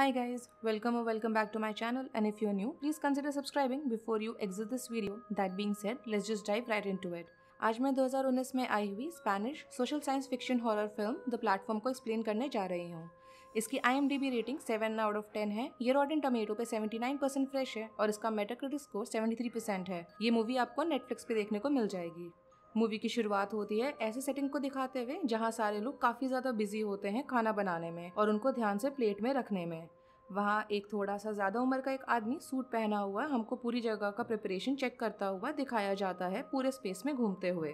Hi guys, welcome or welcome back to my channel and if you're new, please consider subscribing before you exit this video. That being said, let's just dive right into it. आज मैं 2019 में आई हुई Spanish social science fiction horror film the platform को explain करने जा रही हूँ इसकी आई रेटिंग 7 आउट ऑफ 10 है ये रॉटन टमेटो पे 79 परसेंट फ्रेश है और इसका मेटाक्रिटिक स्कोर 73 परसेंट है ये मूवी आपको नेटफ्लिक्स पे देखने को मिल जाएगी मूवी की शुरुआत होती है ऐसे सेटिंग को दिखाते हुए जहाँ सारे लोग काफी ज्यादा बिजी होते हैं खाना बनाने में और उनको ध्यान से प्लेट में रखने में वहाँ एक थोड़ा सा ज़्यादा उम्र का एक आदमी सूट पहना हुआ हमको पूरी जगह का प्रिपरेशन चेक करता हुआ दिखाया जाता है पूरे स्पेस में घूमते हुए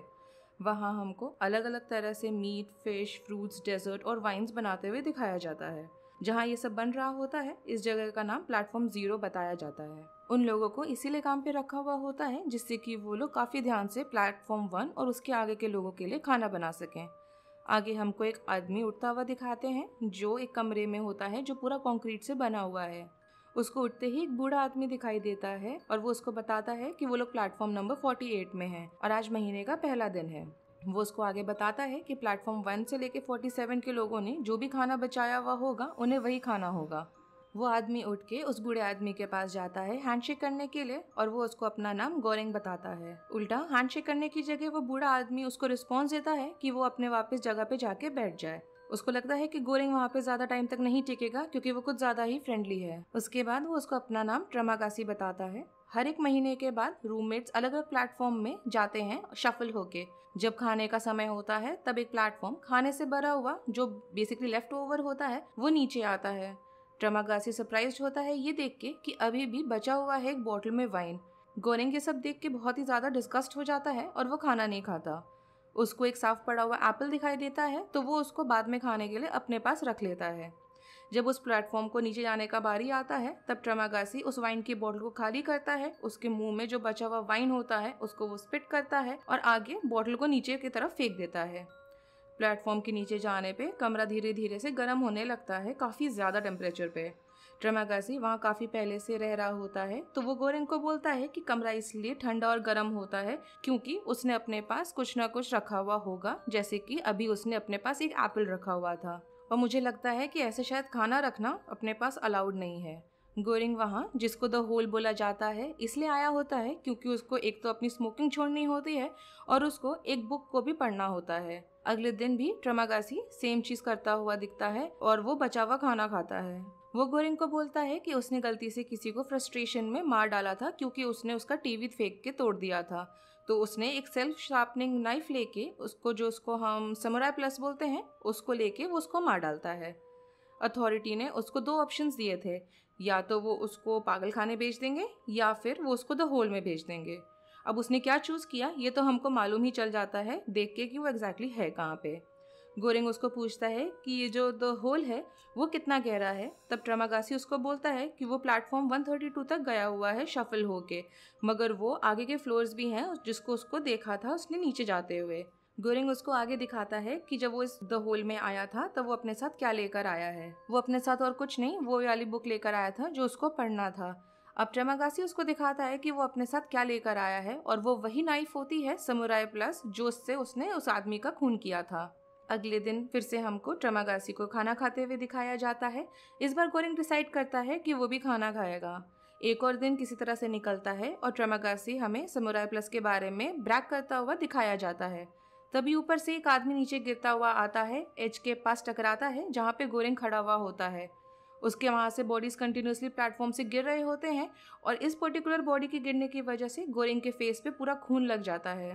वहाँ हमको अलग अलग तरह से मीट फिश फ्रूट्स डेजर्ट और वाइन्स बनाते हुए दिखाया जाता है जहाँ ये सब बन रहा होता है इस जगह का नाम प्लेटफॉर्म जीरो बताया जाता है उन लोगों को इसीलिए काम पे रखा हुआ होता है जिससे कि वो लोग काफ़ी ध्यान से प्लेटफॉर्म वन और उसके आगे के लोगों के लिए खाना बना सकें आगे हमको एक आदमी उठता हुआ दिखाते हैं जो एक कमरे में होता है जो पूरा कंक्रीट से बना हुआ है उसको उठते ही एक बूढ़ा आदमी दिखाई देता है और वो उसको बताता है कि वो लोग प्लेटफॉर्म नंबर 48 में हैं और आज महीने का पहला दिन है वो उसको आगे बताता है कि प्लेटफॉर्म वन से लेके 47 के लोगों ने जो भी खाना बचाया हुआ होगा उन्हें वही खाना होगा वो आदमी उठ के उस बूढ़े आदमी के पास जाता है हैंडशेक करने के लिए और वो उसको अपना नाम गोरेंग बताता है उल्टा हैंडशेक करने की जगह वो बूढ़ा आदमी उसको रिस्पॉन्स देता है कि वो अपने वापस जगह पे जाके बैठ जाए उसको लगता है कि गोरेंग वहाँ पे ज्यादा टाइम तक नहीं टिकेगा क्योंकि वो कुछ ज्यादा ही फ्रेंडली है उसके बाद वो उसको अपना नाम ट्रमाकासी बताता है हर एक महीने के बाद रूममेट्स अलग अलग प्लेटफॉर्म में जाते हैं शफल होके जब खाने का समय होता है तब एक प्लेटफॉर्म खाने से भरा हुआ जो बेसिकली लेफ्ट ओवर होता है वो नीचे आता है ट्रमागासी सरप्राइज होता है ये देख के कि अभी भी बचा हुआ है एक बॉटल में वाइन गोरेंग ये सब देख के बहुत ही ज़्यादा डिस्कस्ट हो जाता है और वो खाना नहीं खाता उसको एक साफ पड़ा हुआ एप्पल दिखाई देता है तो वो उसको बाद में खाने के लिए अपने पास रख लेता है जब उस प्लेटफॉर्म को नीचे जाने का बारी आता है तब ट्रमागासी उस वाइन की बोतल को खाली करता है उसके मुंह में जो बचा हुआ वाइन होता है उसको वो स्पिट करता है और आगे बोतल को नीचे की तरफ फेंक देता है प्लेटफॉर्म के नीचे जाने पे कमरा धीरे धीरे से गर्म होने लगता है काफ़ी ज़्यादा टेम्परेचर पे ट्रमागासी वहाँ काफ़ी पहले से रह रहा होता है तो वो गोरेंग को बोलता है कि कमरा इसलिए ठंडा और गर्म होता है क्योंकि उसने अपने पास कुछ ना कुछ रखा हुआ होगा जैसे कि अभी उसने अपने पास एक एप्पल रखा हुआ था और मुझे लगता है कि ऐसे शायद खाना रखना अपने पास अलाउड नहीं है गोरिंग वहाँ जिसको द होल बोला जाता है इसलिए आया होता है क्योंकि उसको एक तो अपनी स्मोकिंग छोड़नी होती है और उसको एक बुक को भी पढ़ना होता है अगले दिन भी ट्रमागासी सेम चीज करता हुआ दिखता है और वो बचा हुआ खाना खाता है वो गोरिंग को बोलता है कि उसने गलती से किसी को फ्रस्ट्रेशन में मार डाला था क्योंकि उसने उसका टीवी फेंक के तोड़ दिया था तो उसने एक सेल्फ शार्पनिंग नाइफ लेके उसको जो उसको हम समराय प्लस बोलते हैं उसको लेके वो उसको मार डालता है अथॉरिटी ने उसको दो ऑप्शंस दिए थे या तो वो उसको पागल खाने भेज देंगे या फिर वो उसको द होल में भेज देंगे अब उसने क्या चूज़ किया ये तो हमको मालूम ही चल जाता है देख के कि वो एग्जैक्टली exactly है कहाँ पे गोरिंग उसको पूछता है कि ये जो द होल है वो कितना गहरा है तब ट्रमागासी उसको बोलता है कि वो प्लेटफॉर्म 132 तक गया हुआ है शफल होके मगर वो आगे के फ्लोर्स भी हैं जिसको उसको देखा था उसने नीचे जाते हुए गोरिंग उसको आगे दिखाता है कि जब वो इस द होल में आया था तब वो अपने साथ क्या लेकर आया है वो अपने साथ और कुछ नहीं वो वाली बुक लेकर आया था जो उसको पढ़ना था अब ट्रमागासी उसको दिखाता है कि वो अपने साथ क्या लेकर आया है और वो वही नाइफ होती है समुराय प्लस जो उससे उसने उस आदमी का खून किया था अगले दिन फिर से हमको ट्रमागासी को खाना खाते हुए दिखाया जाता है इस बार गोरिंग डिसाइड करता है कि वो भी खाना खाएगा एक और दिन किसी तरह से निकलता है और ट्रमागासी हमें समुराय प्लस के बारे में ब्रैक करता हुआ दिखाया जाता है तभी ऊपर से एक आदमी नीचे गिरता हुआ आता है एच के पास टकराता है जहाँ पे गोरिंग खड़ा हुआ होता है उसके वहाँ से बॉडीज कंटिन्यूसली प्लेटफॉर्म से गिर रहे होते हैं और इस पर्टिकुलर बॉडी के गिरने की वजह से गोरिंग के फेस पे पूरा खून लग जाता है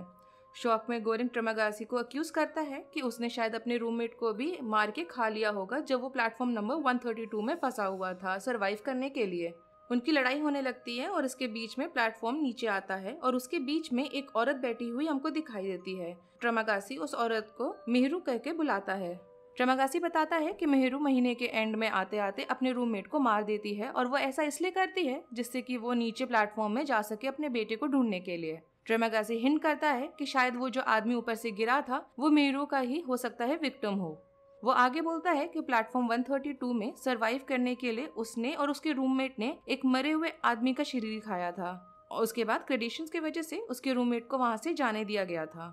शौक में गोरिंग ट्रमागासी को अक्यूज़ करता है कि उसने शायद अपने रूममेट को भी मार के खा लिया होगा जब वो प्लेटफॉर्म नंबर 132 में फंसा हुआ था सरवाइव करने के लिए उनकी लड़ाई होने लगती है और इसके बीच में प्लेटफॉर्म नीचे आता है और उसके बीच में एक औरत बैठी हुई हमको दिखाई देती है ट्रमागासी उस औरत को मेहरू कह के बुलाता है ट्रमागासी बताता है कि मेहरू महीने के एंड में आते आते अपने रूममेट को मार देती है और वो ऐसा इसलिए करती है जिससे कि वो नीचे प्लेटफॉर्म में जा सके अपने बेटे को ढूंढने के लिए ड्रेमागा से हिंट करता है कि शायद वो जो आदमी ऊपर से गिरा था वो मेरू का ही हो सकता है विक्टिम हो वो आगे बोलता है कि प्लेटफॉर्म 132 में सरवाइव करने के लिए उसने और उसके रूममेट ने एक मरे हुए आदमी का शरीर खाया था और उसके बाद क्रेडिशन की वजह से उसके रूममेट को वहाँ से जाने दिया गया था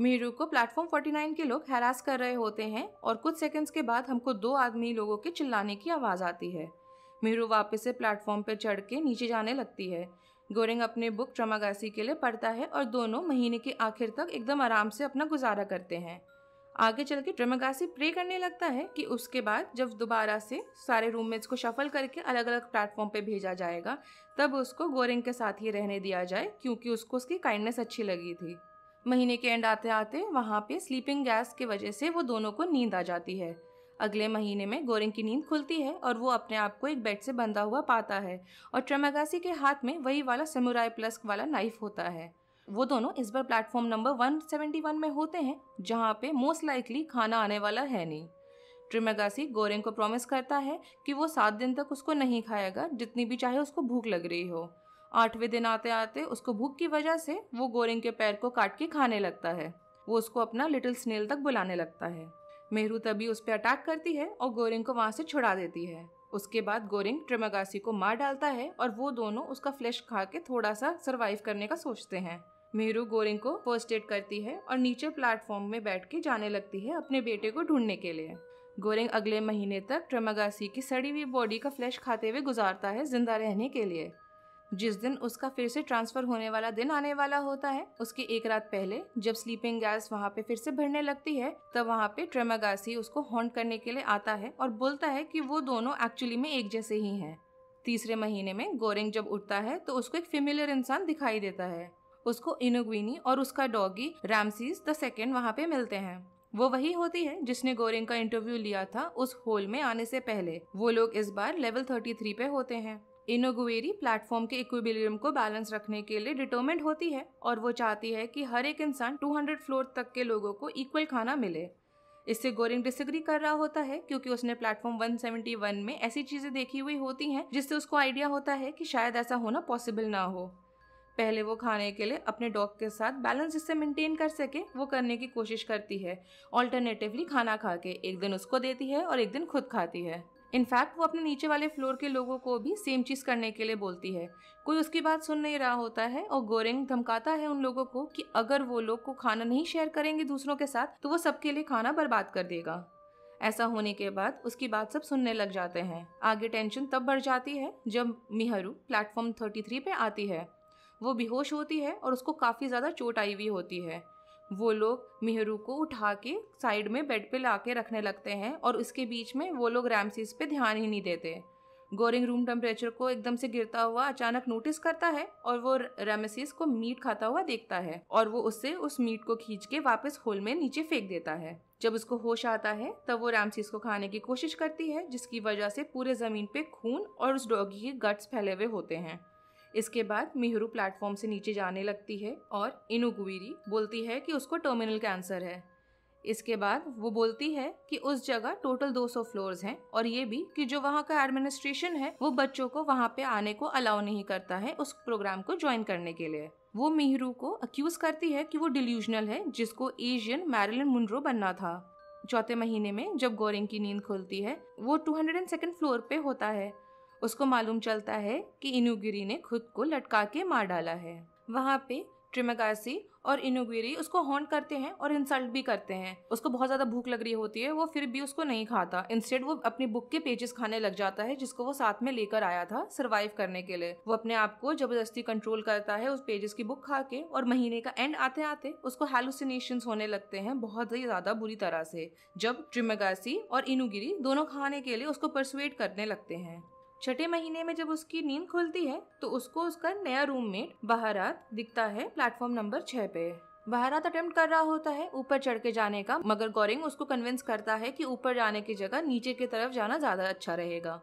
मीरू को प्लेटफॉर्म 49 के लोग हैरास कर रहे होते हैं और कुछ सेकंड्स के बाद हमको दो आदमी लोगों के चिल्लाने की आवाज़ आती है मीरू वापस से प्लेटफॉर्म पर चढ़ के नीचे जाने लगती है गोरिंग अपने बुक ट्रमागासी के लिए पढ़ता है और दोनों महीने के आखिर तक एकदम आराम से अपना गुजारा करते हैं आगे चल के ट्रमागासी प्रे करने लगता है कि उसके बाद जब दोबारा से सारे रूममेट्स को शफल करके अलग अलग प्लेटफॉर्म पे भेजा जाएगा तब उसको गोरिंग के साथ ही रहने दिया जाए क्योंकि उसको उसकी काइंडनेस अच्छी लगी थी महीने के एंड आते आते वहाँ पे स्लीपिंग गैस की वजह से वो दोनों को नींद आ जाती है अगले महीने में गोरिंग की नींद खुलती है और वो अपने आप को एक बेड से बंधा हुआ पाता है और ट्रमेगासी के हाथ में वही वाला समुराई प्लस वाला नाइफ होता है वो दोनों इस बार प्लेटफॉर्म नंबर 171 में होते हैं जहाँ पे मोस्ट लाइकली खाना आने वाला है नहीं ट्रिमेगासी गोरेंग को प्रॉमिस करता है कि वो सात दिन तक उसको नहीं खाएगा जितनी भी चाहे उसको भूख लग रही हो आठवें दिन आते आते उसको भूख की वजह से वो गोरेंग के पैर को काट के खाने लगता है वो उसको अपना लिटिल स्नेल तक बुलाने लगता है मेहरू तभी उस पर अटैक करती है और गोरिंग को वहाँ से छुड़ा देती है उसके बाद गोरिंग ट्रिमागासी को मार डालता है और वो दोनों उसका फ्लैश खा के थोड़ा सा सर्वाइव करने का सोचते हैं मेहरू गोरिंग को फर्स्ट एड करती है और नीचे प्लेटफॉर्म में बैठ के जाने लगती है अपने बेटे को ढूंढने के लिए गोरिंग अगले महीने तक ट्रमगासी की सड़ी हुई बॉडी का फ्लैश खाते हुए गुजारता है जिंदा रहने के लिए जिस दिन उसका फिर से ट्रांसफर होने वाला दिन आने वाला होता है उसके एक रात पहले जब स्लीपिंग गैस वहाँ पे फिर से भरने लगती है तब वहाँ पे ट्रेमागासी उसको हॉन्ट करने के लिए आता है और बोलता है कि वो दोनों एक्चुअली में एक जैसे ही हैं तीसरे महीने में गोरिंग जब उठता है तो उसको एक फेमिलियर इंसान दिखाई देता है उसको इनोग्विनी और उसका डॉगी रामसीज द सेकेंड वहाँ पे मिलते हैं वो वही होती है जिसने गोरिंग का इंटरव्यू लिया था उस होल में आने से पहले वो लोग इस बार लेवल थर्टी थ्री पे होते हैं इनोगुवेरी प्लेटफॉर्म के इक्विबिलियम को बैलेंस रखने के लिए डिटर्मेंट होती है और वो चाहती है कि हर एक इंसान 200 फ्लोर तक के लोगों को इक्वल खाना मिले इससे गोरिंग डिसग्री कर रहा होता है क्योंकि उसने प्लेटफॉर्म 171 में ऐसी चीजें देखी हुई होती हैं जिससे उसको आइडिया होता है कि शायद ऐसा होना पॉसिबल ना हो पहले वो खाने के लिए अपने डॉग के साथ बैलेंस जिससे मेंटेन कर सके वो करने की कोशिश करती है ऑल्टरनेटिवली खाना खा के एक दिन उसको देती है और एक दिन खुद खाती है इनफैक्ट वो अपने नीचे वाले फ्लोर के लोगों को भी सेम चीज़ करने के लिए बोलती है कोई उसकी बात सुन नहीं रहा होता है और गोरेंग धमकाता है उन लोगों को कि अगर वो लोग को खाना नहीं शेयर करेंगे दूसरों के साथ तो वो सबके लिए खाना बर्बाद कर देगा ऐसा होने के बाद उसकी बात सब सुनने लग जाते हैं आगे टेंशन तब बढ़ जाती है जब मिहरू प्लेटफॉर्म थ्री पे आती है वो बेहोश होती है और उसको काफ़ी ज़्यादा चोट आई हुई होती है वो लोग मेहरू को उठा के साइड में बेड पे ला के रखने लगते हैं और उसके बीच में वो लोग रैमसीस पे ध्यान ही नहीं देते गोरिंग रूम टेम्परेचर को एकदम से गिरता हुआ अचानक नोटिस करता है और वो रेमेसिस को मीट खाता हुआ देखता है और वो उससे उस मीट को खींच के वापस होल में नीचे फेंक देता है जब उसको होश आता है तब वो रामसीस को खाने की कोशिश करती है जिसकी वजह से पूरे जमीन पे खून और उस डॉगी के गट्स फैले हुए होते हैं इसके बाद मिहरू प्लेटफॉर्म से नीचे जाने लगती है और इनुगुवीरी बोलती है कि उसको टर्मिनल कैंसर है इसके बाद वो बोलती है कि उस जगह टोटल 200 फ्लोर है और ये भी कि जो वहाँ का एडमिनिस्ट्रेशन है वो बच्चों को वहाँ पे आने को अलाउ नहीं करता है उस प्रोग्राम को ज्वाइन करने के लिए वो मिहरू को अक्यूज करती है कि वो डिल्यूजनल है जिसको एशियन मैरिलिन मुंड्रो बनना था चौथे महीने में जब गोरिंग की नींद खुलती है वो टू हंड्रेड फ्लोर पे होता है उसको मालूम चलता है कि इनुगिरी ने खुद को लटका के मार डाला है वहाँ पे ट्रिमगासी और इनुगिरी उसको हॉन्ट करते हैं और इंसल्ट भी करते हैं उसको बहुत ज्यादा भूख लग रही होती है वो फिर भी उसको नहीं खाता इंस्टेड वो अपनी बुक के पेजेस खाने लग जाता है जिसको वो साथ में लेकर आया था सर्वाइव करने के लिए वो अपने आप को जबरदस्ती कंट्रोल करता है उस पेजेस की बुक खा के और महीने का एंड आते आते उसको हेलुसिनेशन होने लगते हैं बहुत ही ज्यादा बुरी तरह से जब ट्रिमेगासी और इनुगिरी दोनों खाने के लिए उसको परसुएट करने लगते हैं छठे महीने में जब उसकी नींद खुलती है तो उसको उसका नया रूममेट बहारात दिखता है प्लेटफॉर्म नंबर छह पे बहारात अटेम्प्ट कर रहा होता है ऊपर चढ़ के जाने का मगर गौरिंग उसको कन्विंस करता है कि ऊपर जाने की जगह नीचे की तरफ जाना ज्यादा अच्छा रहेगा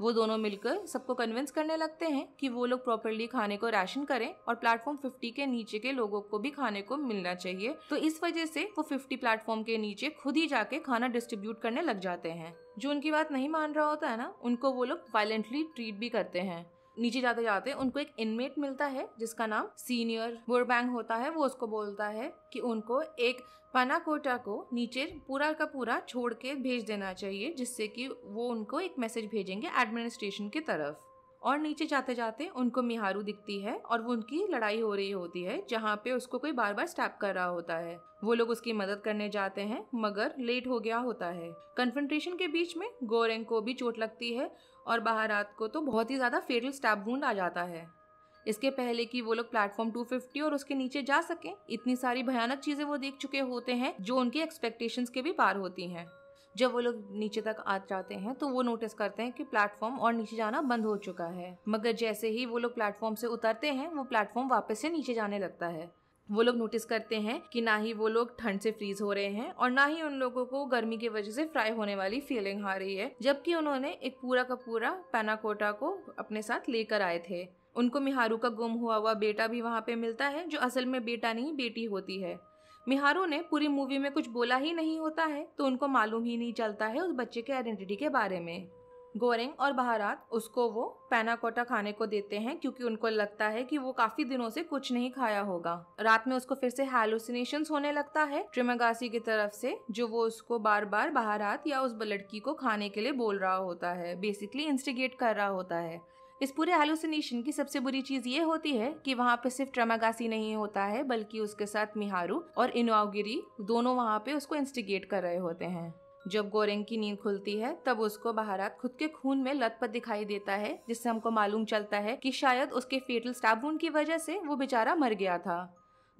वो दोनों मिलकर सबको कन्विंस करने लगते हैं कि वो लोग प्रॉपरली खाने को राशन करें और प्लेटफॉर्म 50 के नीचे के लोगों को भी खाने को मिलना चाहिए तो इस वजह से वो 50 प्लेटफॉर्म के नीचे खुद ही जाके खाना डिस्ट्रीब्यूट करने लग जाते हैं जो उनकी बात नहीं मान रहा होता है ना उनको वो लोग वायलेंटली ट्रीट भी करते हैं नीचे जाते जाते उनको एक इनमेट मिलता है जिसका नाम सीनियर बैंक होता है वो उसको बोलता है कि उनको एक पनाकोटा को नीचे पूरा का पूरा छोड़ के भेज देना चाहिए जिससे कि वो उनको एक मैसेज भेजेंगे एडमिनिस्ट्रेशन की तरफ और नीचे जाते जाते उनको मिहारू दिखती है और वो उनकी लड़ाई हो रही होती है जहाँ पे उसको कोई बार बार स्टैप कर रहा होता है वो लोग उसकी मदद करने जाते हैं मगर लेट हो गया होता है कन्फेंट्रेशन के बीच में गोरेंग को भी चोट लगती है और बाहर रात को तो बहुत ही ज़्यादा फेटल स्टैप वूंड आ जाता है इसके पहले कि वो लोग प्लेटफॉर्म 250 और उसके नीचे जा सकें इतनी सारी भयानक चीजें वो देख चुके होते हैं जो उनकी एक्सपेक्टेशंस के भी पार होती हैं जब वो लोग नीचे तक आ जाते हैं तो वो नोटिस करते हैं कि प्लेटफॉर्म और नीचे जाना बंद हो चुका है मगर जैसे ही वो लोग प्लेटफॉर्म से उतरते हैं वो प्लेटफॉर्म वापस से नीचे जाने लगता है वो लोग नोटिस करते हैं कि ना ही वो लोग ठंड से फ्रीज हो रहे हैं और ना ही उन लोगों को गर्मी की वजह से फ्राई होने वाली फीलिंग आ रही है जबकि उन्होंने एक पूरा का पूरा पैनाकोटा को अपने साथ लेकर आए थे उनको मिहारू का गुम हुआ हुआ बेटा भी वहाँ पे मिलता है जो असल में बेटा नहीं बेटी होती है मिहारो ने पूरी मूवी में कुछ बोला ही नहीं होता है तो उनको मालूम ही नहीं चलता है उस बच्चे के आइडेंटिटी के बारे में गोरेंग और बहारात उसको वो पैनाकोटा खाने को देते हैं क्योंकि उनको लगता है कि वो काफी दिनों से कुछ नहीं खाया होगा रात में उसको फिर से हेलोसिनेशन होने लगता है ट्रिमगासी की तरफ से जो वो उसको बार बार बहारात या उस लड़की को खाने के लिए बोल रहा होता है बेसिकली इंस्टिगेट कर रहा होता है इस पूरे हेलुसिनेशन की सबसे बुरी चीज ये होती है कि वहाँ पे सिर्फ ट्रमागासी नहीं होता है बल्कि उसके साथ मिहारू और इनोगिरी दोनों वहाँ पे उसको इंस्टिगेट कर रहे होते हैं जब गोरेंग की नींद खुलती है तब उसको बहारात खुद के खून में लथपथ दिखाई देता है जिससे हमको मालूम चलता है कि शायद उसके फेटल स्टाबून की वजह से वो बेचारा मर गया था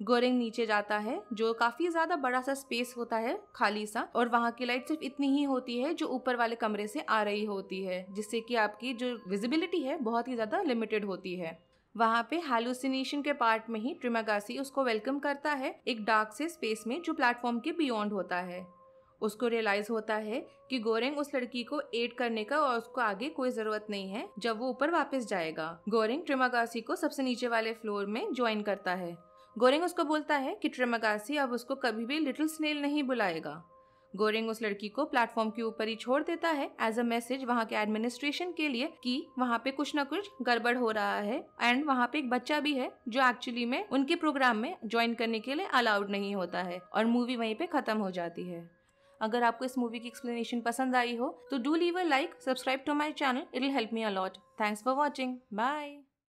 गोरिंग नीचे जाता है जो काफी ज्यादा बड़ा सा स्पेस होता है खाली सा और वहाँ की लाइट सिर्फ इतनी ही होती है जो ऊपर वाले कमरे से आ रही होती है जिससे कि आपकी जो विजिबिलिटी है बहुत ही ज्यादा लिमिटेड होती है वहाँ पे हेलुसिनेशन के पार्ट में ही ट्रिमागासी उसको वेलकम करता है एक डार्क से स्पेस में जो प्लेटफॉर्म के बियॉन्ड होता है उसको रियलाइज होता है कि गोरेंग उस लड़की को एड करने का और उसको आगे कोई जरूरत नहीं है जब वो ऊपर वापस जाएगा गोरेंग ट्रिमागासी को सबसे नीचे वाले फ्लोर में ज्वाइन करता है गोरिंग उसको बोलता है कि ट्रेमकासी अब उसको कभी भी लिटिल स्नेल नहीं बुलाएगा गोरिंग उस लड़की को प्लेटफॉर्म के ऊपर ही छोड़ देता है एज अ मैसेज वहाँ के एडमिनिस्ट्रेशन के लिए कि वहाँ पे कुछ ना कुछ गड़बड़ हो रहा है एंड वहाँ पे एक बच्चा भी है जो एक्चुअली में उनके प्रोग्राम में ज्वाइन करने के लिए अलाउड नहीं होता है और मूवी वहीं पे खत्म हो जाती है अगर आपको इस मूवी की एक्सप्लेनेशन पसंद आई हो तो do leave a like subscribe to my channel it help me a lot thanks for watching bye